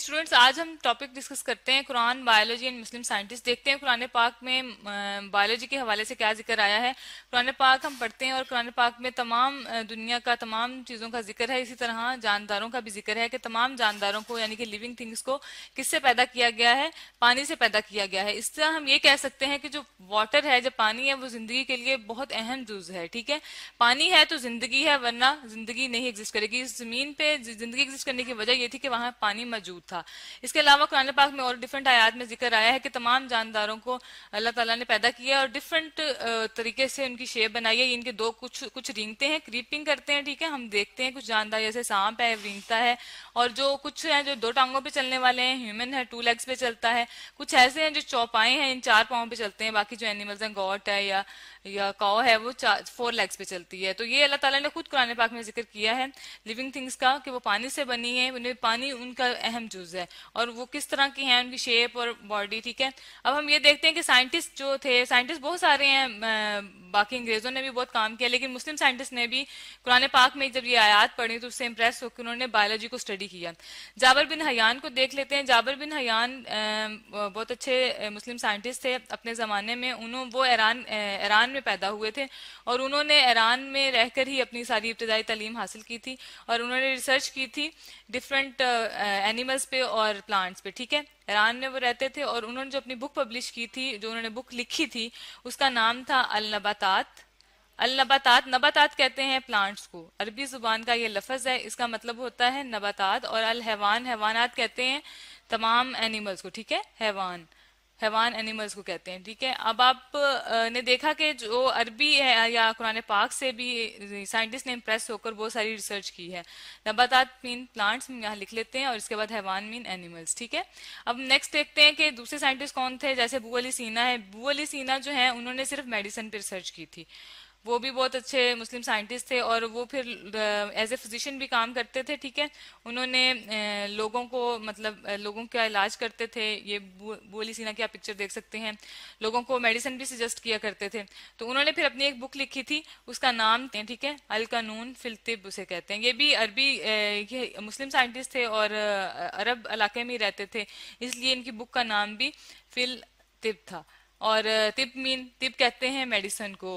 जी students आज हम topic discuss करते हैं Quran biology and Muslim scientist देखते हैं कुरान पाक में बायोलॉजी के हवाले से क्या जिक्र आया है कुरान पाक हम पढ़ते हैं और कुरान पाक में तमाम दुनिया का तमाम चीज़ों का जिक्र है इसी तरह जानदारों का भी जिक्र है कि तमाम जानदारों को यानी कि लिविंग थिंग्स को किससे पैदा किया गया है पानी से पैदा किया गया है इस तरह हम ये कह सकते हैं कि जो वाटर है जो पानी है वो जिंदगी के लिए बहुत अहम जुज है ठीक है पानी है तो जिंदगी है वरना जिंदगी नहीं एग्जिस्ट करेगी इस जमीन पर जिंदगी एग्जिस्ट करने की वजह यह थी कि वहाँ पानी मौजूद था इसके अलावा कुरान पाक में और डिफरेंट आयात में जिक्र आया है कि तमाम जानदारों को अल्लाह ताला ने पैदा किया और डिफरेंट तरीके से उनकी शेप बनाई है इनके दो कुछ कुछ रिंगते हैं क्रीपिंग करते हैं ठीक है हम देखते हैं कुछ जानदार जैसे सांप है रिंगता है और जो कुछ है जो दो टांगों पर चलने वाले हैं ह्यूमन है टू लेग्स पे चलता है कुछ ऐसे हैं जो चौपाए हैं इन चार पाओं पे चलते हैं बाकी जो एनिमल्स हैं गॉट है या या काओ है वो फोर लेग्स पे चलती है तो ये अल्लाह ताला ने खुद कुरान पाक में जिक्र किया है लिविंग थिंग्स का कि वो पानी से बनी है उन्हें पानी उनका अहम टिश्यूज है और वो किस तरह की हैं उनकी शेप और बॉडी ठीक है अब हम ये देखते हैं कि साइंटिस्ट जो थे साइंटिस्ट बहुत सारे हैं बाकी अंग्रेजों ने भी बहुत काम किया लेकिन मुस्लिम साइंटिस्ट ने भी कुरान पाक में जब ये आयात पढ़ी तो उससे इम्प्रेस होकर उन्होंने बायोलॉजी को स्टडी किया जाबर बिन हयान को देख लेते हैं जाबर बिन हयान बहुत अच्छे मुस्लिम साइंटिस्ट थे अपने ज़माने में उन्होंने वो ईरान ईरान में पैदा हुए थे और उन्होंने ईरान में रहकर ही अपनी सारी इब्तदाई तलीम हासिल की थी और उन्होंने रिसर्च की थी डिफरेंट एनिमल्स पे और प्लांट्स पे ठीक है ईरान में वो रहते थे और उन्होंने जो अपनी बुक पब्लिश की थी जो उन्होंने बुक लिखी थी उसका नाम था अल नबातात अल नबातात नबातात कहते हैं प्लांट्स को अरबी जुबान का ये लफज है इसका मतलब होता है नबातात और अल हैवान हैवानात कहते हैं तमाम एनिमल्स को ठीक है हैवान हैवान एनिमल्स को कहते हैं ठीक है अब आप ने देखा कि जो अरबी है या कुरान पाक से भी साइंटिस्ट ने इम्प्रेस होकर बहुत सारी रिसर्च की है नबातात मीन प्लांट्स यहाँ लिख लेते हैं और इसके बाद हैवान मीन एनिमल्स ठीक है अब नेक्स्ट देखते हैं कि दूसरे साइंटिस्ट कौन थे जैसे बू अली सीना है बू अली सीना जो है उन्होंने सिर्फ मेडिसिन पर रिसर्च की थी वो भी बहुत अच्छे मुस्लिम साइंटिस्ट थे और वो फिर एज ए फिजिशियन भी काम करते थे ठीक है उन्होंने लोगों को मतलब लोगों का इलाज करते थे ये बोली सीना की आप पिक्चर देख सकते हैं लोगों को मेडिसिन भी सजेस्ट किया करते थे तो उन्होंने फिर अपनी एक बुक लिखी थी उसका नाम ठीक है अल कानून फिलतिब उसे कहते हैं ये भी अरबी ये मुस्लिम साइंटिस्ट थे और अरब इलाके में रहते थे इसलिए इनकी बुक का नाम भी फिल तिब था और तिब मीन तिब कहते हैं मेडिसन को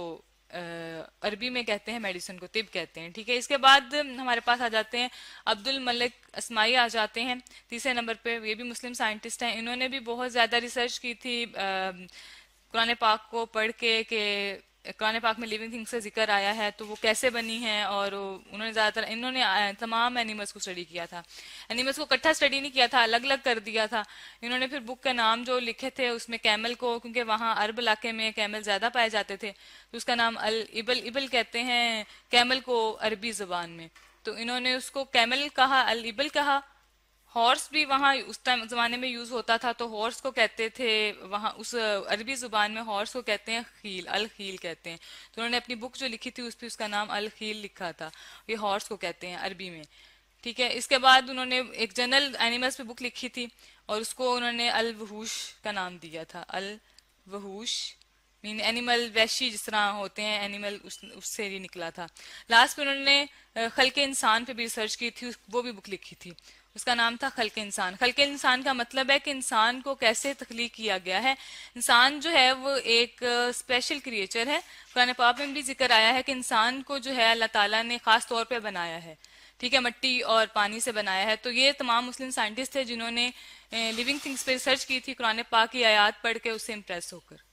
अरबी में कहते हैं मेडिसिन को तिब कहते हैं ठीक है इसके बाद हमारे पास आ जाते हैं अब्दुल मलिक असमाई आ जाते हैं तीसरे नंबर पे ये भी मुस्लिम साइंटिस्ट हैं इन्होंने भी बहुत ज़्यादा रिसर्च की थी कुरान पाक को पढ़ के कुरान पाक में लिविंग थिंग्स का जिक्र आया है तो वो कैसे बनी है और उन्होंने ज़्यादातर इन्होंने तमाम एनिमल्स को स्टडी किया था एनिमल्स को इकट्ठा स्टडी नहीं किया था अलग अलग कर दिया था इन्होंने फिर बुक का नाम जो लिखे थे उसमें कैमल को क्योंकि वहाँ अरब इलाके में कैमल ज़्यादा पाए जाते थे तो उसका नाम अल इबल इबल कहते हैं कैमल को अरबी ज़बान में तो इन्होंने उसको कैमल कहा अल इबल कहा हॉर्स भी वहाँ उस टाइम ज़माने में यूज़ होता था तो हॉर्स को कहते थे वहाँ उस अरबी ज़ुबान में हॉर्स को कहते हैं खील अल खील कहते हैं तो उन्होंने अपनी बुक जो लिखी थी उस पर उसका नाम अल खील लिखा था ये हॉर्स को कहते हैं अरबी में ठीक है इसके बाद उन्होंने एक जनरल एनिमल्स पे बुक लिखी थी और उसको उन्होंने अल वहूश का नाम दिया था अल वहूश मीन एनिमल वैशी जिस तरह होते हैं एनिमल उस, उससे ही निकला था लास्ट में उन्होंने खल के इंसान पे भी रिसर्च की थी वो भी बुक लिखी थी उसका नाम था खल्क इंसान के इंसान का मतलब है कि इंसान को कैसे तख्लीक किया गया है इंसान जो है वो एक स्पेशल क्रिएचर है कुरान पाप में भी जिक्र आया है कि इंसान को जो है अल्लाह ताला ने खास तौर पे बनाया है ठीक है मट्टी और पानी से बनाया है तो ये तमाम मुस्लिम साइंटिस्ट थे जिन्होंने लिविंग थिंग्स पे रिसर्च की थी कुरान पाक की आयात पढ़ के उससे इम्प्रेस होकर